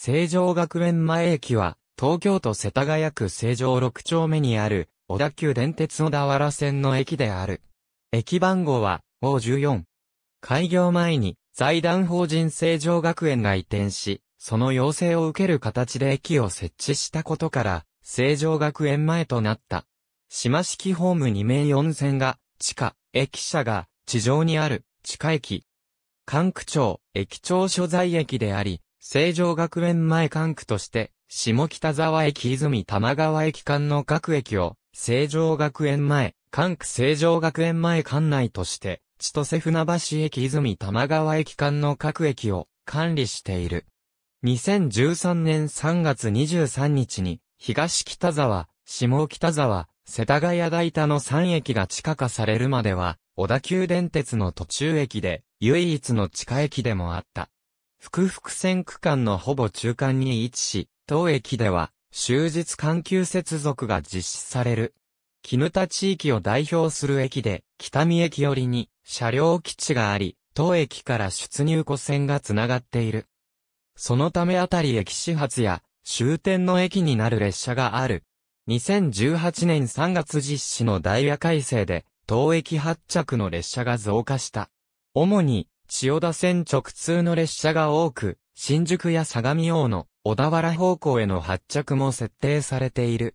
成城学園前駅は、東京都世田谷区成城6丁目にある、小田急電鉄小田原線の駅である。駅番号は、O14。開業前に、財団法人成城学園が移転し、その要請を受ける形で駅を設置したことから、成城学園前となった。島式ホーム2名4線が、地下、駅舎が、地上にある、地下駅。関区町、駅長所在駅であり、成城学園前管区として、下北沢駅泉玉川駅間の各駅を、成城学園前、管区成城学園前管内として、千歳船橋駅泉玉川駅間の各駅を管理している。2013年3月23日に、東北沢、下北沢、世田谷代田の3駅が地下化されるまでは、小田急電鉄の途中駅で、唯一の地下駅でもあった。福福線区間のほぼ中間に位置し、当駅では、終日環球接続が実施される。絹田地域を代表する駅で、北見駅寄りに車両基地があり、当駅から出入湖線がつながっている。そのためあたり駅始発や終点の駅になる列車がある。2018年3月実施のダイヤ改正で、当駅発着の列車が増加した。主に千代田線直通の列車が多く、新宿や相模大野、小田原方向への発着も設定されている。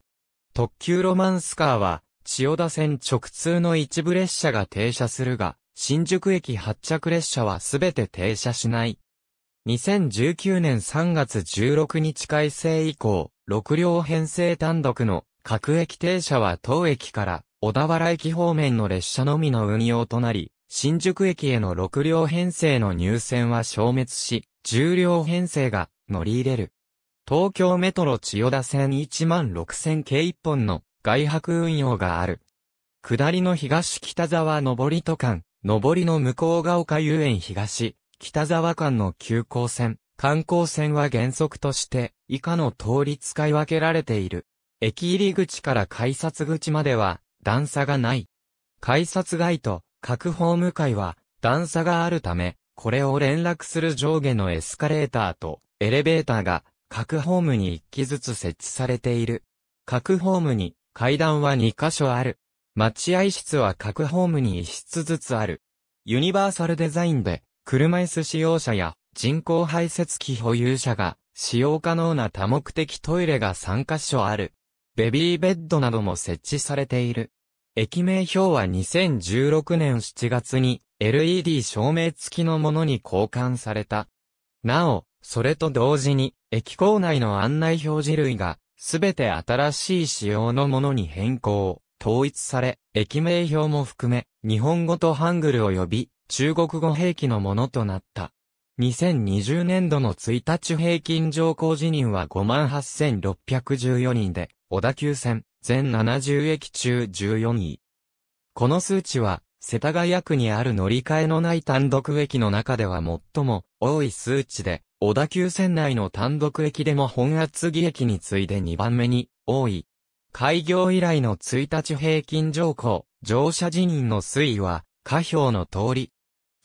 特急ロマンスカーは、千代田線直通の一部列車が停車するが、新宿駅発着列車はすべて停車しない。2019年3月16日改正以降、6両編成単独の各駅停車は当駅から小田原駅方面の列車のみの運用となり、新宿駅への6両編成の入線は消滅し、10両編成が乗り入れる。東京メトロ千代田線1万6000系1本の外泊運用がある。下りの東北沢上り都間、上りの向こうが丘遊園東、北沢間の急行線、観光線は原則として以下の通り使い分けられている。駅入り口から改札口までは段差がない。改札街と各ホーム階は段差があるため、これを連絡する上下のエスカレーターとエレベーターが各ホームに1機ずつ設置されている。各ホームに階段は2箇所ある。待合室は各ホームに1室ずつある。ユニバーサルデザインで車椅子使用者や人工排泄機保有者が使用可能な多目的トイレが3箇所ある。ベビーベッドなども設置されている。駅名表は2016年7月に LED 照明付きのものに交換された。なお、それと同時に、駅構内の案内表示類が、すべて新しい仕様のものに変更、統一され、駅名表も含め、日本語とハングル及び、中国語兵器のものとなった。2020年度の1日平均乗降辞任は58,614人で、小田急線、全70駅中14位。この数値は、世田谷区にある乗り換えのない単独駅の中では最も多い数値で、小田急線内の単独駅でも本厚木駅に次いで2番目に多い。開業以来の1日平均乗降、乗車辞任の推移は、下表の通り。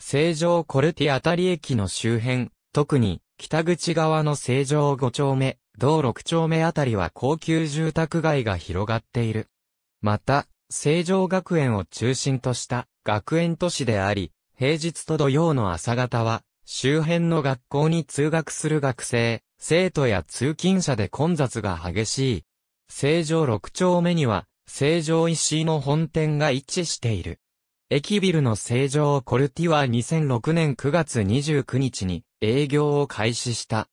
成城コルティあたり駅の周辺、特に北口側の成城5丁目、道6丁目あたりは高級住宅街が広がっている。また、成城学園を中心とした学園都市であり、平日と土曜の朝方は、周辺の学校に通学する学生、生徒や通勤者で混雑が激しい。成城6丁目には、成城石井の本店が一致している。駅ビルの成城コルティは2006年9月29日に営業を開始した。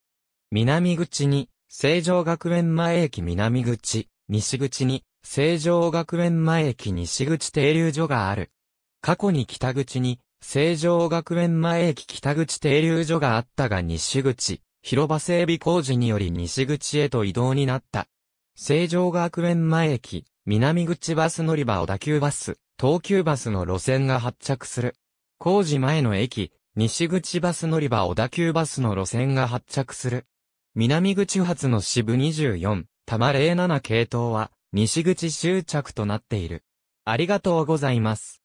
南口に成城学園前駅南口、西口に、成城学園前駅西口停留所がある。過去に北口に、成城学園前駅北口停留所があったが西口、広場整備工事により西口へと移動になった。成城学園前駅、南口バス乗り場小田急バス、東急バスの路線が発着する。工事前の駅、西口バス乗り場小田急バスの路線が発着する。南口発の支部24、玉07系統は、西口終着となっている。ありがとうございます。